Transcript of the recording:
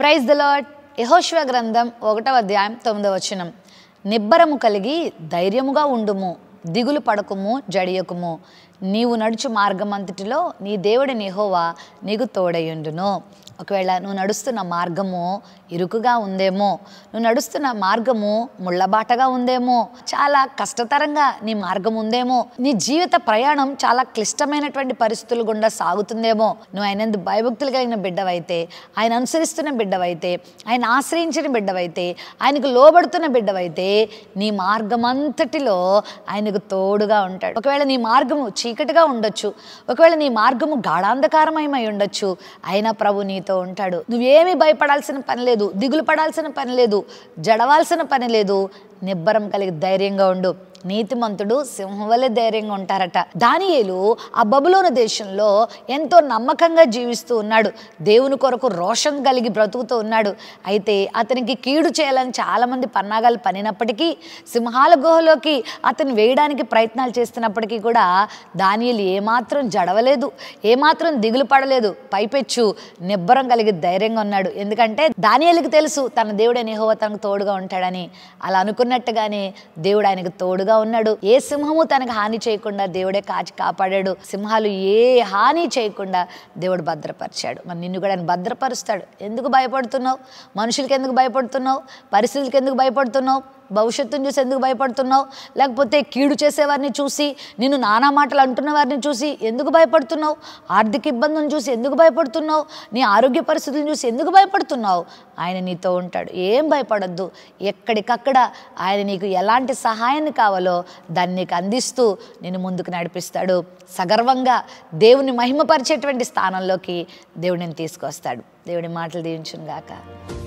praise the lord యహోశివ గ్రంథం ఒకటవ అధ్యాయం తొమ్మిదవ వచనం నిబ్బరము కలిగి ధైర్యముగా ఉండుము దిగులు పడకుము జడియకుము నీవు నడుచు మార్గమంతటిలో నీ దేవుడి నిహోవా నీకు తోడయుండును ఒకవేళ నువ్వు నడుస్తున్న మార్గము ఇరుకుగా ఉందేమో నువ్వు నడుస్తున్న మార్గము ముళ్ళబాటగా ఉందేమో చాలా కష్టతరంగా నీ మార్గం ఉందేమో నీ జీవిత ప్రయాణం చాలా క్లిష్టమైనటువంటి పరిస్థితులు గుండా సాగుతుందేమో నువ్వు ఆయనందు భయభక్తులు కలిగిన బిడ్డవైతే ఆయన అనుసరిస్తున్న బిడ్డవైతే ఆయన ఆశ్రయించిన బిడ్డవైతే ఆయనకు లోబడుతున్న బిడ్డవైతే నీ మార్గం అంతటిలో ఆయనకు తోడుగా ఉంటాడు ఒకవేళ నీ మార్గము చీ చీకటిగా ఉండొచ్చు ఒకవేళ నీ మార్గము గాఢాంధకారమయమై ఉండొచ్చు అయినా ప్రభు నీతో ఉంటాడు నువ్వేమి భయపడాల్సిన పని లేదు దిగులు పడాల్సిన పని లేదు జడవాల్సిన పని లేదు నిబ్బరం కలిగి ధైర్యంగా ఉండు నీతిమంతుడు సింహవలె ధైర్యంగా ఉంటారట దానియేలు ఆ బబులోన దేశంలో ఎంతో నమ్మకంగా జీవిస్తూ ఉన్నాడు దేవుని కొరకు రోషం కలిగి బ్రతుకుతూ ఉన్నాడు అయితే అతనికి కీడు చేయాలని చాలామంది పన్నాగాలు పనినప్పటికీ సింహాల గుహలోకి అతను వేయడానికి ప్రయత్నాలు చేస్తున్నప్పటికీ కూడా దానియలు ఏమాత్రం జడవలేదు ఏమాత్రం దిగులు పడలేదు పైపెచ్చు నిబ్బరం కలిగి ధైర్యంగా ఉన్నాడు ఎందుకంటే దానియలకి తెలుసు తన దేవుడే నిహోవ తనకు తోడుగా ఉంటాడని అలా అనుకున్నట్టుగానే దేవుడు ఆయనకు తోడుగా తోడుగా ఉన్నాడు ఏ సింహము తనకు హాని చేయకుండా దేవుడే కాచి కాపాడాడు సింహాలు ఏ హాని చేయకుండా దేవుడు భద్రపరిచాడు మరి నిన్ను కూడా ఆయన భద్రపరుస్తాడు ఎందుకు భయపడుతున్నావు మనుషులకి ఎందుకు భయపడుతున్నావు పరిస్థితులకి ఎందుకు భయపడుతున్నావు భవిష్యత్తును చూసి ఎందుకు భయపడుతున్నావు లేకపోతే కీడు చేసేవారిని చూసి నిన్ను నానా మాటలు అంటున్న వారిని చూసి ఎందుకు భయపడుతున్నావు ఆర్థిక ఇబ్బందులను చూసి ఎందుకు భయపడుతున్నావు నీ ఆరోగ్య పరిస్థితులను చూసి ఎందుకు భయపడుతున్నావు ఆయన నీతో ఉంటాడు ఏం భయపడద్దు ఎక్కడికక్కడ ఆయన నీకు ఎలాంటి సహాయాన్ని కావాలో దాన్ని నీకు అందిస్తూ నేను ముందుకు నడిపిస్తాడు సగర్వంగా దేవుని మహిమపరిచేటువంటి స్థానంలోకి దేవుడిని తీసుకొస్తాడు దేవుడి మాటలు దీవించుగాక గాక